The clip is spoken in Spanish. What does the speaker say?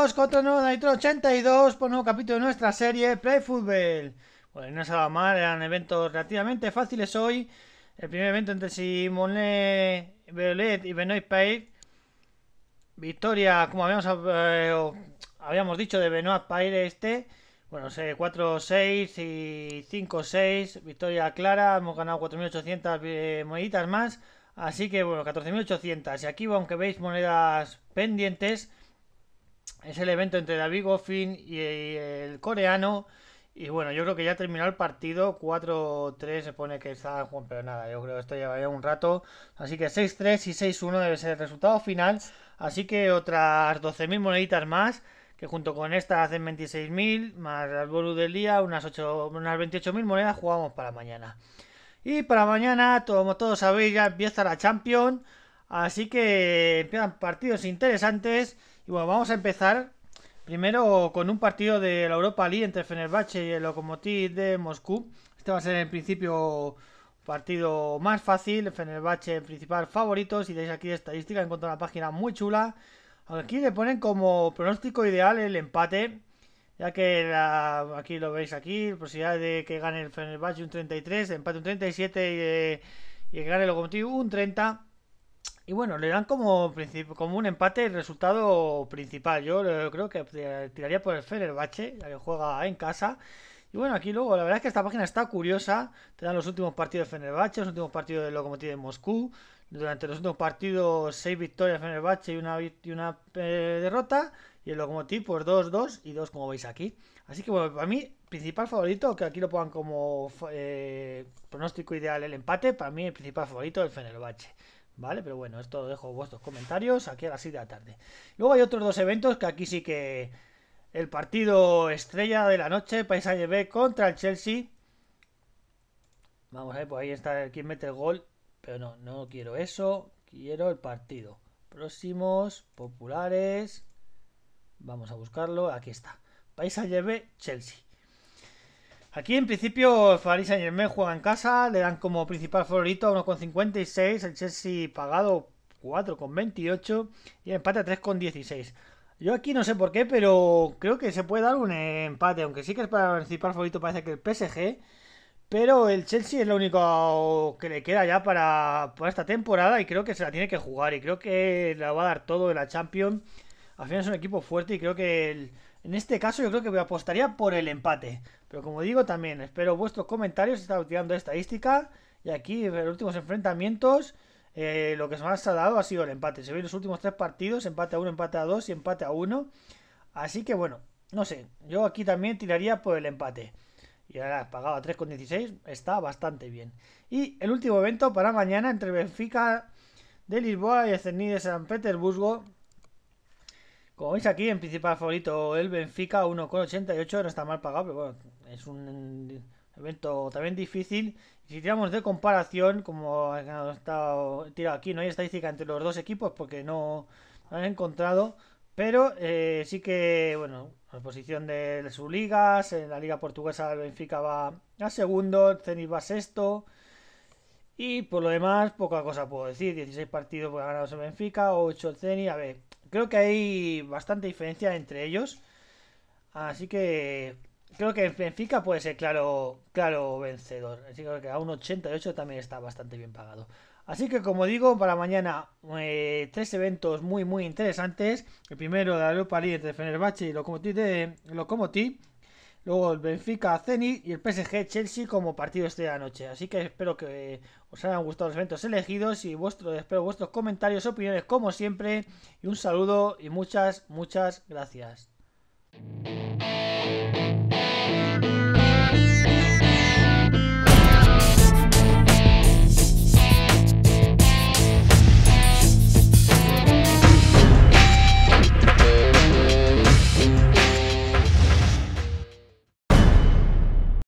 4 82 por un nuevo capítulo de nuestra serie Play Football. Bueno, pues no se va mal, eran eventos relativamente fáciles hoy. El primer evento entre Simone Violet y Benoit Pair. Victoria, como habíamos, eh, habíamos dicho, de Benoit Pair este. Bueno, 4-6 y 5-6. Victoria clara, hemos ganado 4.800 eh, moneditas más. Así que bueno, 14.800. Y aquí, aunque veis monedas pendientes, es el evento entre David Goffin y el coreano. Y bueno, yo creo que ya terminó el partido. 4-3 se pone que está Juan, pero nada, yo creo que esto llevaría un rato. Así que 6-3 y 6-1 debe ser el resultado final. Así que otras 12.000 moneditas más, que junto con esta hacen 26.000, más el bonus del día, unas, unas 28.000 monedas jugamos para mañana. Y para mañana, como todos sabéis, ya empieza la Champions. Así que empiezan partidos interesantes. Y bueno, vamos a empezar primero con un partido de la Europa League entre Fenerbahce y el Lokomotiv de Moscú. Este va a ser en principio un partido más fácil, Fenerbahce en principal favorito, si veis aquí estadística, a una página muy chula. Aquí le ponen como pronóstico ideal el empate, ya que aquí lo veis aquí, posibilidad de que gane el Fenerbahce un 33, empate un 37 y, el eh, que gane el Lokomotiv un 30. Y bueno, le dan como, un empate el resultado principal. Yo eh, creo que tiraría por el Fenerbahce, que juega en casa. Y bueno, aquí luego, la verdad es que esta página está curiosa. Te dan los últimos partidos de Fenerbahce, los últimos partidos de Lokomotiv de Moscú. Durante los últimos partidos, seis victorias de Fenerbahce y una, eh, derrota. Y el Lokomotiv, pues 2-2 y 2, como veis aquí. Así que bueno, para mí, principal favorito, que aquí lo pongan como eh, pronóstico ideal el empate, para mí el principal favorito el Fenerbahce. ¿vale? Pero bueno, esto dejo vuestros comentarios aquí a las 6 de la tarde. Luego hay otros dos eventos que aquí sí que el partido estrella de la noche, Paisaje B contra el Chelsea. Vamos a ver, pues ahí está quien mete el gol, pero no, no quiero eso, quiero el partido. Próximos, populares, vamos a buscarlo, aquí está. Paisaje B, Chelsea. Aquí en principio Paris y Germain juega en casa, le dan como principal favorito a 1,56, el Chelsea pagado 4,28 y el empate a 3,16. Yo aquí no sé por qué, pero creo que se puede dar un empate, aunque sí que es para el principal favorito parece que el PSG, pero el Chelsea es lo único que le queda ya para, esta temporada y creo que se la tiene que jugar y creo que la va a dar todo en la Champions al final es un equipo fuerte y creo que en este caso yo creo que me apostaría por el empate. Pero como digo también, espero vuestros comentarios, He estado tirando estadística y aquí en los últimos enfrentamientos eh, lo que más ha dado ha sido el empate. Se ven los últimos tres partidos, empate a uno, empate a dos y empate a uno. Así que bueno, no sé, yo aquí también tiraría por el empate. Y ahora pagado a 3,16 está bastante bien. Y el último evento para mañana entre Benfica de Lisboa y el de San Petersburgo como veis aquí, en principal favorito el Benfica, 1,88, no está mal pagado, pero bueno, es un evento también difícil. Si tiramos de comparación, como ha estado tirado aquí, no hay estadística entre los dos equipos porque no han encontrado, pero eh, sí que, bueno, la posición de sus ligas, en la liga portuguesa el Benfica va a segundo, el Zenit va a sexto, y por lo demás, poca cosa puedo decir. 16 partidos pues, ganados en Benfica, 8 el Ceni. A ver, creo que hay bastante diferencia entre ellos. Así que creo que Benfica puede ser claro, claro vencedor. Así que creo que a un 88 también está bastante bien pagado. Así que como digo, para mañana eh, tres eventos muy muy interesantes. El primero de la Europa League entre Fenerbahce y Locomotiv de Lokomotiv Luego el Benfica Zenit y el PSG Chelsea como partido este de la noche. Así que espero que os hayan gustado los eventos elegidos y vuestro, espero vuestros comentarios, opiniones como siempre. Y un saludo y muchas, muchas gracias.